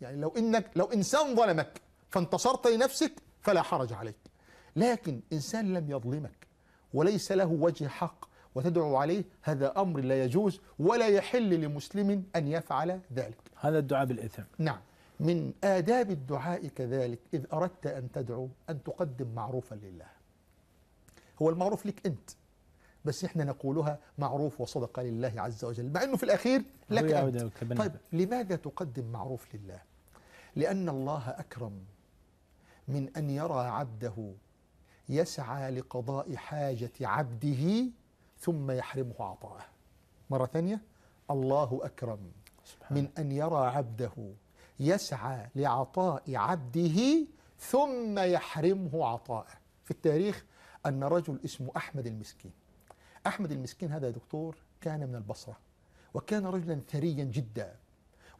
يعني لو إنك لو إنسان ظلمك فانتصرت لنفسك فلا حرج عليك لكن إنسان لم يظلمك وليس له وجه حق وتدعو عليه هذا أمر لا يجوز ولا يحل لمسلم أن يفعل ذلك هذا الدعاء بالإثم نعم من آداب الدعاء كذلك إذ أردت أن تدعو أن تقدم معروفا لله هو المعروف لك أنت بس احنا نقولها معروف وصدقة لله عز وجل مع انه في الاخير لك انت طيب لماذا تقدم معروف لله لان الله اكرم من ان يرى عبده يسعى لقضاء حاجة عبده ثم يحرمه عطاءه مرة ثانية الله أكرم من أن يرى عبده يسعى لعطاء عبده ثم يحرمه عطاءه في التاريخ أن رجل اسمه أحمد المسكين أحمد المسكين هذا دكتور كان من البصرة وكان رجلا ثريا جدا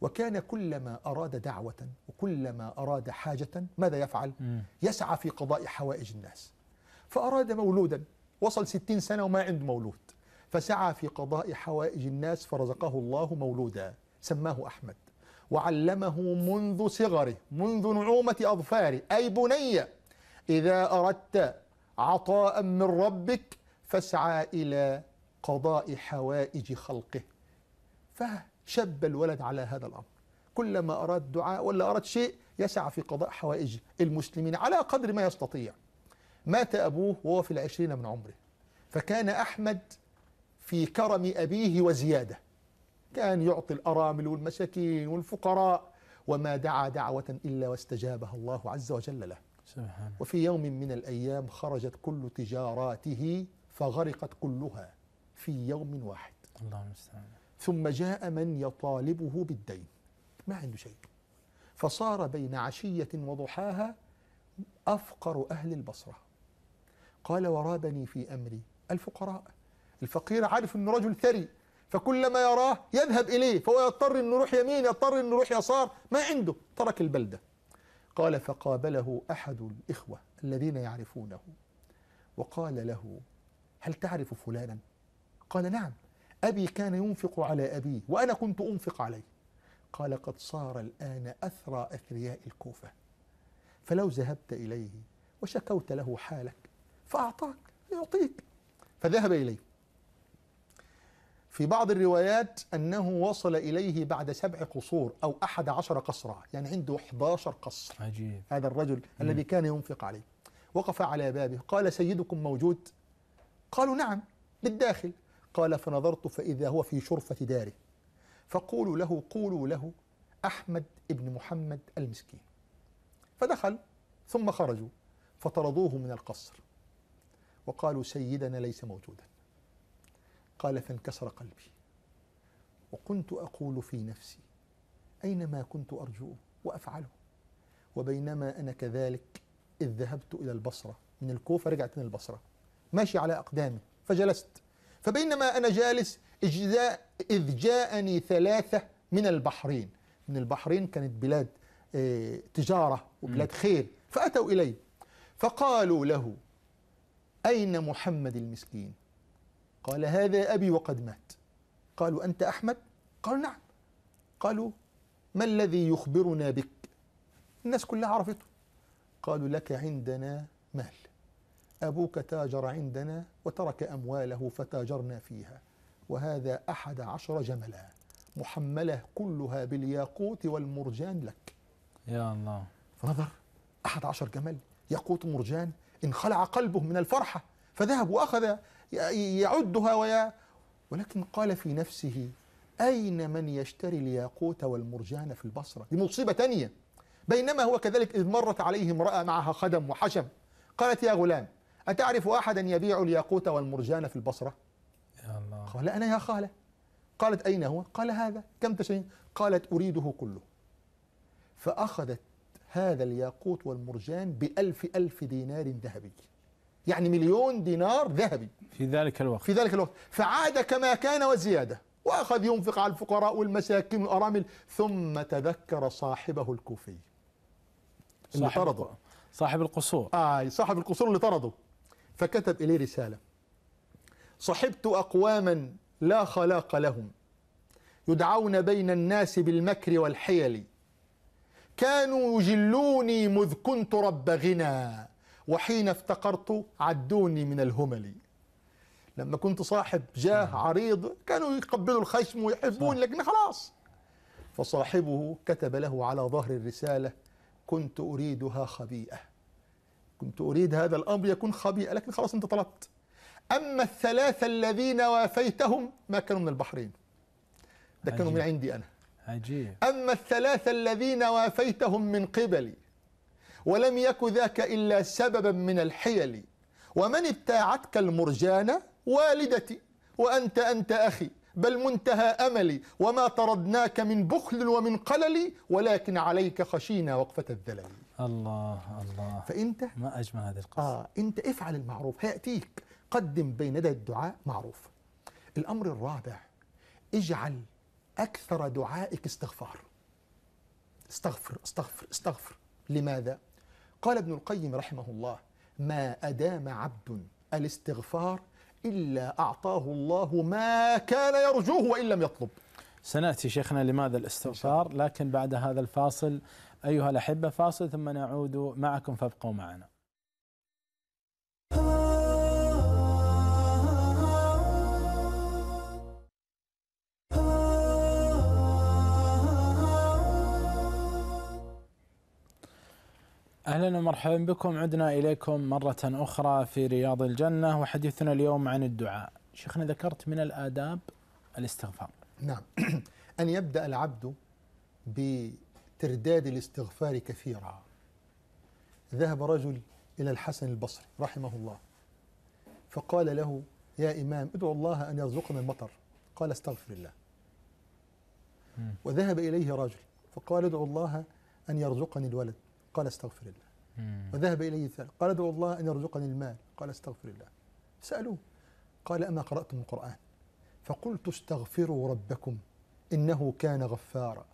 وكان كلما أراد دعوة وكلما أراد حاجة ماذا يفعل؟ يسعى في قضاء حوائج الناس فأراد مولودا وصل ستين سنة وما عنده مولود فسعى في قضاء حوائج الناس فرزقه الله مولودا سماه أحمد وعلمه منذ صغره منذ نعومة أظفاره أي بني إذا أردت عطاء من ربك فاسعى إلى قضاء حوائج خلقه فشب الولد على هذا الأمر كلما أراد دعاء ولا أراد شيء يسعى في قضاء حوائج المسلمين على قدر ما يستطيع مات أبوه وهو في العشرين من عمره فكان أحمد في كرم أبيه وزيادة كان يعطي الأرامل والمساكين والفقراء وما دعا دعوة إلا واستجابها الله عز وجل له سبحانه وفي يوم من الأيام خرجت كل تجاراته فغرقت كلها في يوم واحد الله المستعان ثم جاء من يطالبه بالدين ما عنده شيء فصار بين عشية وضحاها أفقر أهل البصرة قال ورابني في أمري الفقراء الفقير عارف أنه رجل ثري فكلما يراه يذهب إليه فهو يضطر أنه يروح يمين يضطر أنه يروح يسار ما عنده ترك البلدة قال فقابله أحد الإخوة الذين يعرفونه وقال له هل تعرف فلانا؟ قال نعم أبي كان ينفق على أبيه وأنا كنت أنفق عليه قال قد صار الآن أثرى أثرياء الكوفة فلو ذهبت إليه وشكوت له حالك فأعطاك يعطيك فذهب إليه في بعض الروايات أنه وصل إليه بعد سبع قصور أو أحد عشر قصرا يعني عنده 11 قصر عجيب. هذا الرجل مم. الذي كان ينفق عليه وقف على بابه قال سيدكم موجود قالوا نعم بالداخل قال فنظرت فإذا هو في شرفة داره فقولوا له قولوا له أحمد ابن محمد المسكين فدخل ثم خرجوا فطردوه من القصر وقالوا سيدنا ليس موجودا قال فانكسر قلبي وكنت أقول في نفسي أينما كنت أرجوه وأفعله وبينما أنا كذلك إذ ذهبت إلى البصرة من الكوفة رجعت من البصرة ماشي على أقدامي فجلست فبينما أنا جالس إذ جاءني ثلاثة من البحرين من البحرين كانت بلاد آه، تجارة وبلاد خير فأتوا إلي فقالوا له أين محمد المسكين قال هذا أبي وقد مات قالوا أنت أحمد قال نعم قالوا ما الذي يخبرنا بك الناس كلها عرفته قالوا لك عندنا مال أبوك تاجر عندنا وترك أمواله فتاجرنا فيها وهذا أحد عشر جملا محملة كلها بالياقوت والمرجان لك يا الله فنظر أحد عشر جمل ياقوت مرجان انخلع قلبه من الفرحة فذهب وأخذ يعدها ويا ولكن قال في نفسه أين من يشتري الياقوت والمرجان في البصرة دي مصيبة تانية بينما هو كذلك إذ مرت عليه امرأة معها خدم وحشم قالت يا غلام أتعرف أحدا يبيع الياقوت والمرجان في البصرة يا الله. قال أنا يا خالة قالت أين هو قال هذا كم تشين قالت أريده كله فأخذت هذا الياقوت والمرجان بألف ألف دينار ذهبي يعني مليون دينار ذهبي في ذلك الوقت في ذلك الوقت فعاد كما كان وزيادة وأخذ ينفق على الفقراء والمساكين والأرامل ثم تذكر صاحبه الكوفي اللي صاحب طرده صاحب القصور آه صاحب القصور اللي طرده فكتب إليه رسالة صحبت أقواما لا خلاق لهم يدعون بين الناس بالمكر والحيل كانوا يجلوني مذ كنت رب غنى وحين افتقرت عدوني من الهمل لما كنت صاحب جاه نعم. عريض كانوا يقبلوا الخشم ويحبون نعم. لكن خلاص فصاحبه كتب له على ظهر الرسالة كنت أريدها خبيئة كنت أريد هذا الأمر يكون خبيئة لكن خلاص أنت طلبت أما الثلاثة الذين وافيتهم ما كانوا من البحرين ده كانوا من عندي أنا عجيب أما الثلاثة الذين وافيتهم من قبلي ولم يك ذاك إلا سببا من الحيل ومن ابتاعتك المرجانة والدتي وأنت أنت أخي بل منتهى أملي وما طردناك من بخل ومن قلل ولكن عليك خشينا وقفة الذلل الله الله فأنت ما أجمل هذه القصة آه أنت افعل المعروف هيأتيك قدم بين يدي الدعاء معروف الأمر الرابع اجعل أكثر دعائك استغفار استغفر استغفر استغفر لماذا؟ قال ابن القيم رحمه الله ما أدام عبد الاستغفار إلا أعطاه الله ما كان يرجوه وإن لم يطلب سنأتي شيخنا لماذا الاستغفار لكن بعد هذا الفاصل أيها الأحبة فاصل ثم نعود معكم فابقوا معنا اهلا ومرحبا بكم عدنا اليكم مره اخرى في رياض الجنه وحديثنا اليوم عن الدعاء. شيخنا ذكرت من الاداب الاستغفار. نعم ان يبدا العبد بترداد الاستغفار كثيرا. ذهب رجل الى الحسن البصري رحمه الله فقال له يا امام ادعو الله ان يرزقنا المطر. قال استغفر الله. وذهب اليه رجل فقال ادعو الله ان يرزقني الولد. قال استغفر الله وذهب إليه ثالث قال ادعو الله أن يرزقني المال قال استغفر الله سألوه قال أما قرأتم القرآن فقلت استغفروا ربكم إنه كان غفارا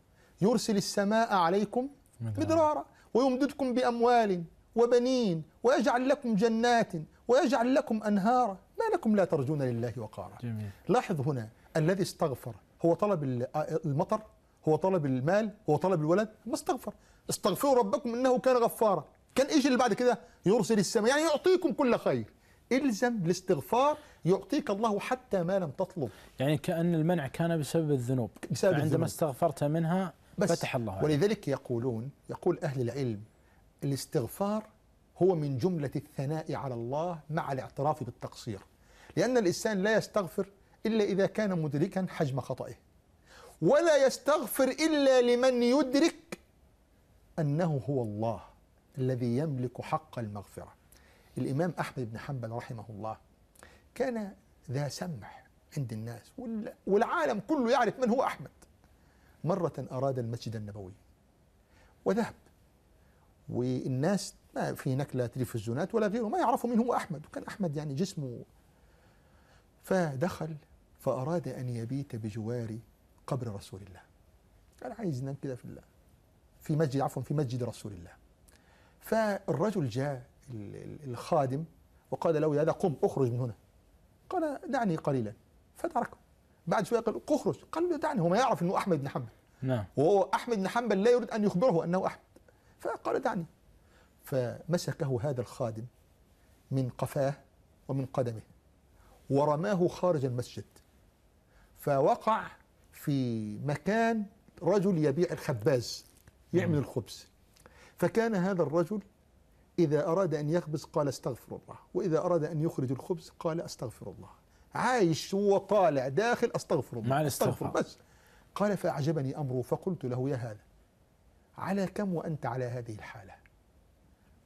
يرسل السماء عليكم مدرارا ويمددكم بأموال وبنين ويجعل لكم جنات ويجعل لكم أنهارا ما لكم لا ترجون لله وقارا جميل. لاحظ هنا الذي استغفر هو طلب المطر هو طلب المال هو طلب الولد ما استغفر استغفروا ربكم انه كان غفارا كان ايش اللي بعد كده يرسل السماء يعني يعطيكم كل خير الزم الاستغفار يعطيك الله حتى ما لم تطلب يعني كأن المنع كان بسبب الذنوب بسبب عندما الذنوب. استغفرت منها بس فتح الله عليك. ولذلك يقولون يقول أهل العلم الاستغفار هو من جملة الثناء على الله مع الاعتراف بالتقصير لأن الإنسان لا يستغفر إلا إذا كان مدركا حجم خطئه ولا يستغفر إلا لمن يدرك أنه هو الله الذي يملك حق المغفرة الإمام أحمد بن حنبل رحمه الله كان ذا سمح عند الناس والعالم كله يعرف من هو أحمد مرة أراد المسجد النبوي وذهب والناس ما في هناك لا تلفزيونات ولا غيره ما يعرفوا من هو أحمد وكان أحمد يعني جسمه فدخل فأراد أن يبيت بجوار قبر رسول الله قال عايز نام كده في الله في مسجد عفوا في مسجد رسول الله فالرجل جاء الخادم وقال له يا ذا قم اخرج من هنا قال دعني قليلا فتركه بعد شويه قال اخرج قال له دعني هو ما يعرف انه احمد بن حنبل نعم وهو احمد بن حنبل لا يريد ان يخبره انه احمد فقال دعني فمسكه هذا الخادم من قفاه ومن قدمه ورماه خارج المسجد فوقع في مكان رجل يبيع الخباز يعمل الخبز فكان هذا الرجل إذا أراد أن يخبز قال استغفر الله وإذا أراد أن يخرج الخبز قال استغفر الله عايش هو طالع داخل استغفر الله مع استغفر بس قال فأعجبني أمره فقلت له يا هذا على كم وأنت على هذه الحالة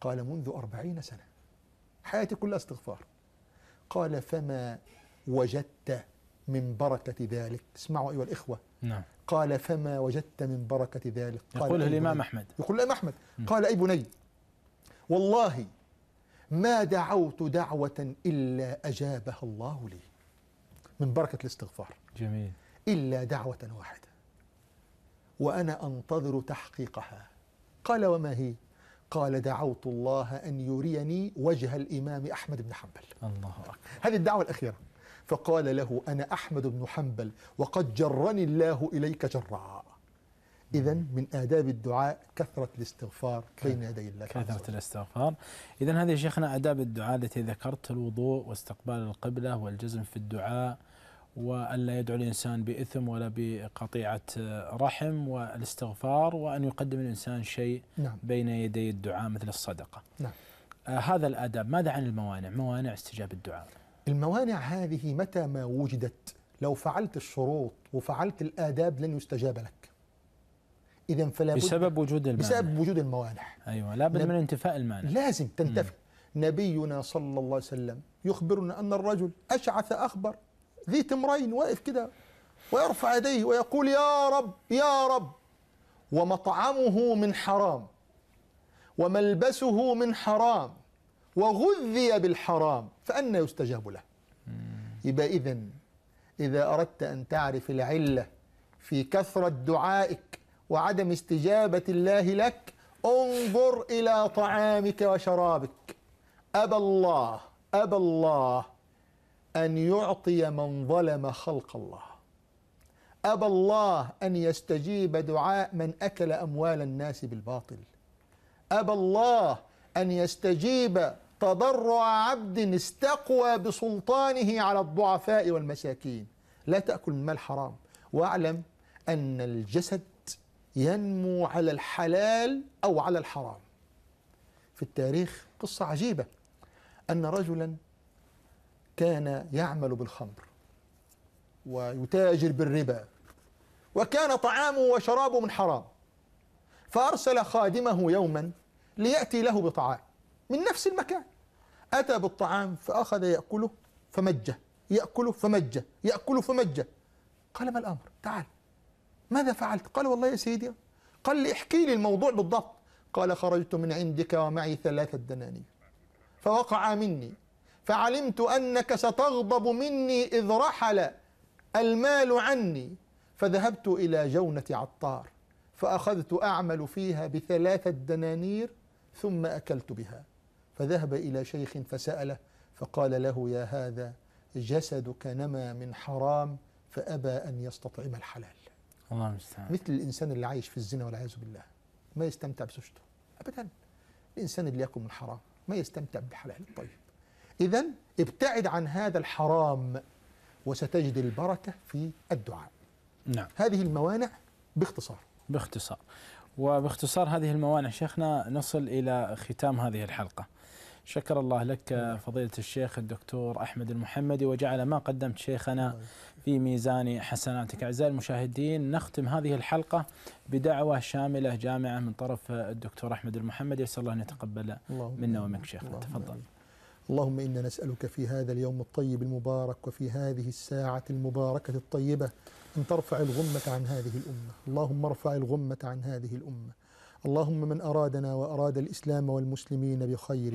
قال منذ أربعين سنة حياتي كلها استغفار قال فما وجدت من بركة ذلك اسمعوا أيها الإخوة نعم قال فما وجدت من بركة ذلك قال يقوله الإمام أحمد يقول الإمام أحمد قال أي بني والله ما دعوت دعوة إلا أجابها الله لي من بركة الاستغفار جميل إلا دعوة واحدة وأنا أنتظر تحقيقها قال وما هي قال دعوت الله أن يريني وجه الإمام أحمد بن حنبل الله أكبر هذه الدعوة الأخيرة فقال له أنا أحمد بن حنبل وقد جرني الله إليك جراء إذا من آداب الدعاء كثرة الاستغفار بين يدي الله كثرة الاستغفار إذا هذه شيخنا آداب الدعاء التي ذكرت الوضوء واستقبال القبلة والجزم في الدعاء وأن لا يدعو الإنسان بإثم ولا بقطيعة رحم والاستغفار وأن يقدم الإنسان شيء نعم. بين يدي الدعاء مثل الصدقة نعم. آه هذا الآداب ماذا عن الموانع موانع استجابة الدعاء الموانع هذه متى ما وجدت لو فعلت الشروط وفعلت الآداب لن يستجاب لك إذا فلا بسبب وجود المانع بسبب وجود الموانع أيوة لابد من انتفاء المانع لازم تنتفي نبينا صلى الله عليه وسلم يخبرنا أن الرجل أشعث أخبر ذي تمرين واقف كده ويرفع يديه ويقول يا رب يا رب ومطعمه من حرام وملبسه من حرام وغذي بالحرام فأنا يستجاب له يبقى إذا إذا أردت أن تعرف العلة في كثرة دعائك وعدم استجابة الله لك انظر إلى طعامك وشرابك أبى الله أبى الله أن يعطي من ظلم خلق الله أبى الله أن يستجيب دعاء من أكل أموال الناس بالباطل أبى الله أن يستجيب تضرع عبد استقوى بسلطانه على الضعفاء والمساكين لا تأكل مال الحرام واعلم أن الجسد ينمو على الحلال أو على الحرام في التاريخ قصة عجيبة أن رجلا كان يعمل بالخمر ويتاجر بالربا وكان طعامه وشرابه من حرام فأرسل خادمه يوما ليأتي له بطعام من نفس المكان أتى بالطعام فأخذ يأكله فمجه يأكله فمجه يأكله فمجه قال ما الأمر تعال ماذا فعلت قال والله يا سيدي قال لي احكي لي الموضوع بالضبط قال خرجت من عندك ومعي ثلاثة دنانير فوقع مني فعلمت أنك ستغضب مني إذ رحل المال عني فذهبت إلى جونة عطار فأخذت أعمل فيها بثلاثة دنانير ثم أكلت بها فذهب إلى شيخ فسأله فقال له يا هذا جسدك نما من حرام فأبى أن يستطعم الحلال الله المستعان مثل الإنسان اللي عايش في الزنا والعياذ بالله ما يستمتع بزوجته أبدا الإنسان اللي يأكل من حرام ما يستمتع بالحلال الطيب إذا ابتعد عن هذا الحرام وستجد البركة في الدعاء نعم هذه الموانع باختصار باختصار وباختصار هذه الموانع شيخنا نصل إلى ختام هذه الحلقة شكر الله لك نعم. فضيلة الشيخ الدكتور أحمد المحمدي وجعل ما قدمت شيخنا نعم. في ميزان حسناتك أعزائي المشاهدين نختم هذه الحلقة بدعوة شاملة جامعة من طرف الدكتور أحمد المحمدي أسأل الله أن يتقبل منا ومنك شيخنا تفضل اللهم إنا نسألك في هذا اليوم الطيب المبارك وفي هذه الساعة المباركة الطيبة أن ترفع الغمة عن هذه الأمة اللهم ارفع الغمة عن هذه الأمة اللهم من أرادنا وأراد الإسلام والمسلمين بخير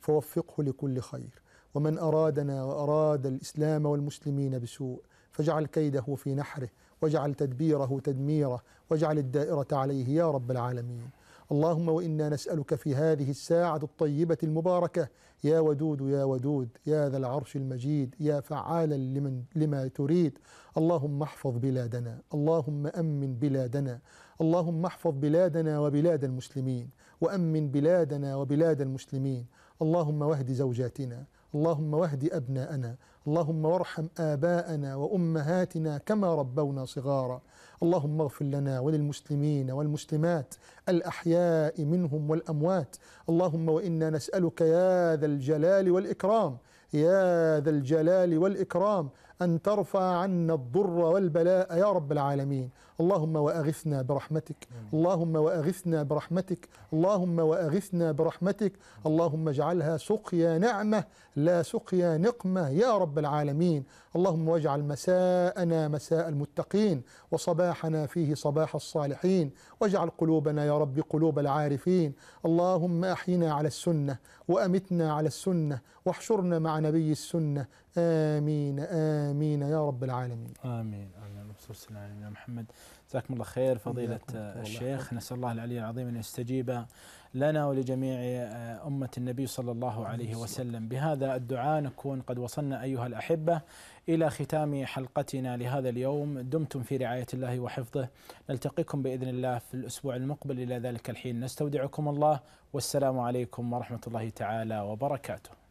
فوفقه لكل خير ومن أرادنا وأراد الإسلام والمسلمين بسوء فاجعل كيده في نحره واجعل تدبيره تدميره واجعل الدائرة عليه يا رب العالمين اللهم وانا نسالك في هذه الساعه الطيبه المباركه يا ودود يا ودود يا ذا العرش المجيد يا فعالا لمن لما تريد اللهم احفظ بلادنا اللهم امن بلادنا اللهم احفظ بلادنا وبلاد المسلمين وامن بلادنا وبلاد المسلمين اللهم واهد زوجاتنا اللهم واهد أبناءنا اللهم وارحم آباءنا وأمهاتنا كما ربونا صغارا اللهم اغفر لنا وللمسلمين والمسلمات الأحياء منهم والأموات اللهم وإنا نسألك يا ذا الجلال والإكرام يا ذا الجلال والإكرام أن ترفع عنا الضر والبلاء يا رب العالمين اللهم وأغثنا برحمتك اللهم وأغثنا برحمتك اللهم وأغثنا برحمتك اللهم اجعلها سقيا نعمة لا سقيا نقمة يا رب العالمين اللهم واجعل مساءنا مساء المتقين وصباحنا فيه صباح الصالحين واجعل قلوبنا يا رب قلوب العارفين اللهم أحينا على السنة وأمتنا على السنة واحشرنا مع نبي السنة آمين آمين يا رب العالمين آمين آمين بصوص على يا محمد جزاكم الله خير فضيلة الشيخ نسأل الله العلي العظيم أن يستجيب لنا ولجميع آه، أمة النبي صلى الله عليه وسلم بهذا الدعاء نكون قد وصلنا أيها الأحبة إلى ختام حلقتنا لهذا اليوم دمتم في رعاية الله وحفظه نلتقيكم بإذن الله في الأسبوع المقبل إلى ذلك الحين نستودعكم الله والسلام عليكم ورحمة الله تعالى وبركاته